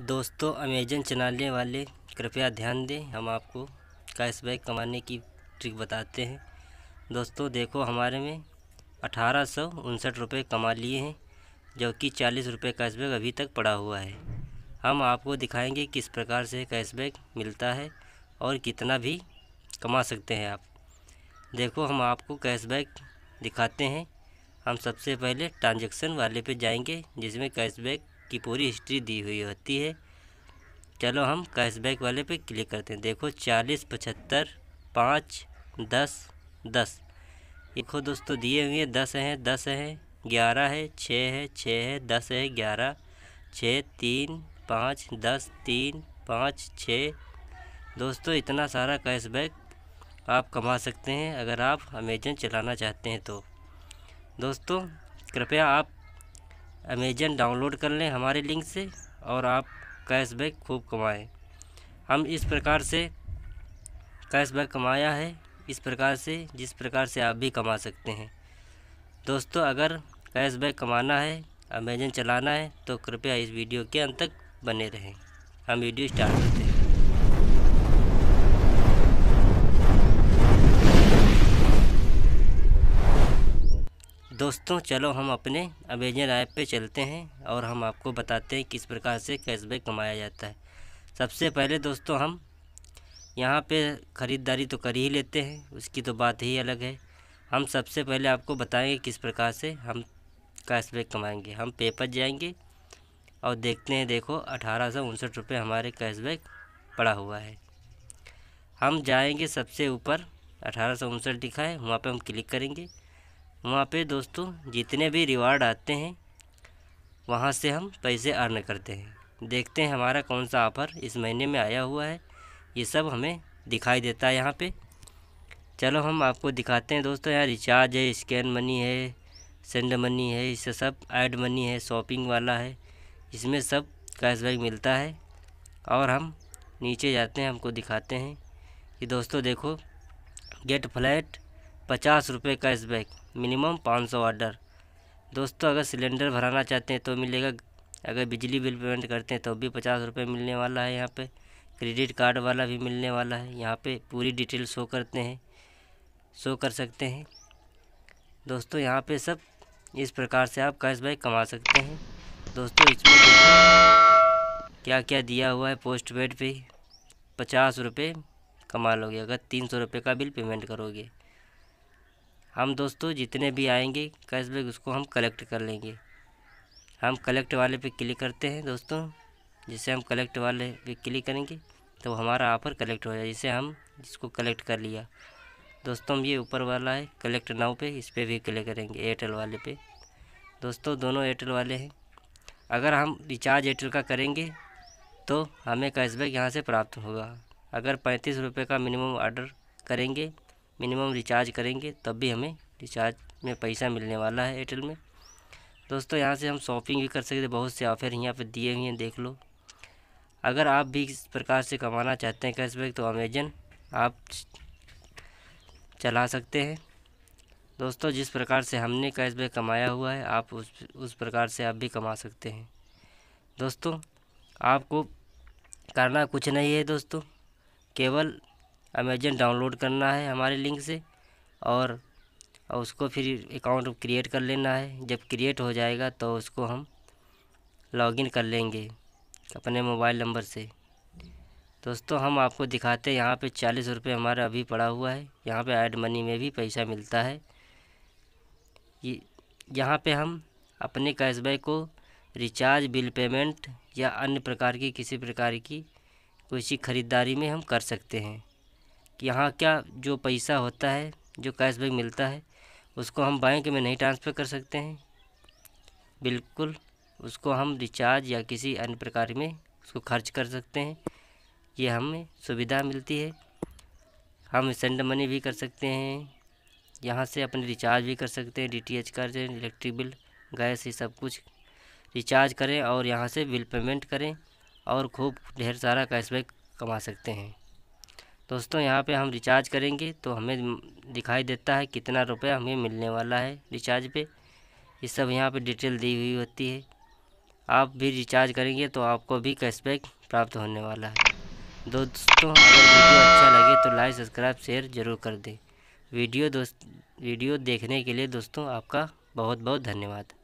दोस्तों अमेजन चलाने वाले कृपया ध्यान दें हम आपको कैशबैक कमाने की ट्रिक बताते हैं दोस्तों देखो हमारे में अठारह सौ उनसठ रुपये कमा लिए हैं जो कि चालीस रुपये कैशबैक अभी तक पड़ा हुआ है हम आपको दिखाएंगे किस प्रकार से कैशबैक मिलता है और कितना भी कमा सकते हैं आप देखो हम आपको कैशबैक दिखाते हैं हम सबसे पहले ट्रांजेक्शन वाले पे जाएंगे जिसमें कैशबैक की पूरी हिस्ट्री दी हुई होती है चलो हम कैशबैक वाले पे क्लिक करते हैं देखो चालीस पचहत्तर पाँच दस दस देखो दोस्तों दिए हुए हैं दस हैं दस हैं ग्यारह है छः है छः है दस है ग्यारह छः तीन पाँच दस तीन पाँच छः दोस्तों इतना सारा कैशबैक आप कमा सकते हैं अगर आप अमेजन चलाना चाहते हैं तो दोस्तों कृपया आप अमेजन डाउनलोड कर लें हमारे लिंक से और आप कैशबैक खूब कमाएं हम इस प्रकार से कैशबैक कमाया है इस प्रकार से जिस प्रकार से आप भी कमा सकते हैं दोस्तों अगर कैशबैक कमाना है अमेजन चलाना है तो कृपया इस वीडियो के अंत तक बने रहें हम वीडियो स्टार्ट करते हैं दोस्तों चलो हम अपने अमेजन ऐप पे चलते हैं और हम आपको बताते हैं किस प्रकार से कैशबैक कमाया जाता है सबसे पहले दोस्तों हम यहाँ पे ख़रीदारी तो कर ही लेते हैं उसकी तो बात ही अलग है हम सबसे पहले आपको बताएंगे किस प्रकार से हम कैशबैक कमाएंगे हम पे पर जाएंगे और देखते हैं देखो अठारह सौ उनसठ रुपये हमारे कैशबैक पड़ा हुआ है हम जाएंगे सबसे ऊपर अठारह सौ उनसठ लिखा है वहाँ पर हम क्लिक करेंगे वहाँ पे दोस्तों जितने भी रिवार्ड आते हैं वहाँ से हम पैसे अर्न करते हैं देखते हैं हमारा कौन सा ऑफ़र इस महीने में आया हुआ है ये सब हमें दिखाई देता है यहाँ पे चलो हम आपको दिखाते हैं दोस्तों यहाँ रिचार्ज है स्कैन मनी है सेंड मनी है इससे सब ऐड मनी है शॉपिंग वाला है इसमें सब कैशबैक मिलता है और हम नीचे जाते हैं हमको दिखाते हैं कि दोस्तों देखो गेट फ्लैट पचास रुपये कैशबैक मिनिमम पाँच सौ ऑर्डर दोस्तों अगर सिलेंडर भराना चाहते हैं तो मिलेगा अगर बिजली बिल पेमेंट करते हैं तो भी पचास रुपये मिलने वाला है यहाँ पे क्रेडिट कार्ड वाला भी मिलने वाला है यहाँ पे पूरी डिटेल शो करते हैं शो कर सकते हैं दोस्तों यहाँ पे सब इस प्रकार से आप कैशबैक कमा सकते हैं दोस्तों इसमें क्या क्या दिया हुआ है पोस्ट पेड पर पचास रुपये कमा लोगे अगर तीन सौ रुपये का बिल पेमेंट करोगे हम दोस्तों जितने भी आएंगे कैशबैक उसको हम कलेक्ट कर लेंगे हम कलेक्ट वाले पे क्लिक करते हैं दोस्तों जिसे हम कलेक्ट वाले पे क्लिक करेंगे तो हमारा ऑफर कलेक्ट हो जाए जिसे हम इसको कलेक्ट कर लिया दोस्तों हम ये ऊपर वाला है कलेक्ट नाउ पे इस पर भी क्लिक करेंगे एयरटेल वाले पे दोस्तों दोनों एयरटेल वाले हैं अगर हम रिचार्ज एयरटेल का करेंगे तो हमें कैशबैक यहाँ से प्राप्त होगा अगर पैंतीस रुपये का मिनिमम ऑर्डर करेंगे मिनिमम रिचार्ज करेंगे तब भी हमें रिचार्ज में पैसा मिलने वाला है एयरटेल में दोस्तों यहाँ से हम शॉपिंग भी कर सकते हैं बहुत से ऑफ़र यहाँ पर दिए हुए हैं देख लो अगर आप भी इस प्रकार से कमाना चाहते हैं कैशबैक तो अमेजन आप चला सकते हैं दोस्तों जिस प्रकार से हमने कैशबैक कमाया हुआ है आप उस उस प्रकार से आप भी कमा सकते हैं दोस्तों आपको करना कुछ नहीं है दोस्तों केवल अमेजन डाउनलोड करना है हमारे लिंक से और उसको फिर अकाउंट क्रिएट कर लेना है जब क्रिएट हो जाएगा तो उसको हम लॉगिन कर लेंगे अपने मोबाइल नंबर से दोस्तों हम आपको दिखाते हैं यहाँ पे चालीस रुपये हमारा अभी पड़ा हुआ है यहाँ पे ऐड मनी में भी पैसा मिलता है ये यहाँ पे हम अपने कैशबैक को रिचार्ज बिल पेमेंट या अन्य प्रकार की किसी प्रकार की कोई सी खरीदारी में हम कर सकते हैं कि यहाँ क्या जो पैसा होता है जो कैशबैक मिलता है उसको हम बैंक में नहीं ट्रांसफ़र कर सकते हैं बिल्कुल उसको हम रिचार्ज या किसी अन्य प्रकार में उसको खर्च कर सकते हैं ये हमें सुविधा मिलती है हम सेंड मनी भी कर सकते हैं यहाँ से अपने रिचार्ज भी कर सकते हैं डीटीएच एच करें इलेक्ट्रिक बिल गैस ये सब कुछ रिचार्ज करें और यहाँ से बिल पेमेंट करें और खूब ढेर सारा कैशबैक कमा सकते हैं दोस्तों यहाँ पे हम रिचार्ज करेंगे तो हमें दिखाई देता है कितना रुपया हमें मिलने वाला है रिचार्ज पे ये सब यहाँ पे डिटेल दी हुई होती है आप भी रिचार्ज करेंगे तो आपको भी कैशबैक प्राप्त होने वाला है दोस्तों अगर वीडियो अच्छा लगे तो लाइक सब्सक्राइब शेयर ज़रूर कर दें वीडियो दोस्त वीडियो देखने के लिए दोस्तों आपका बहुत बहुत धन्यवाद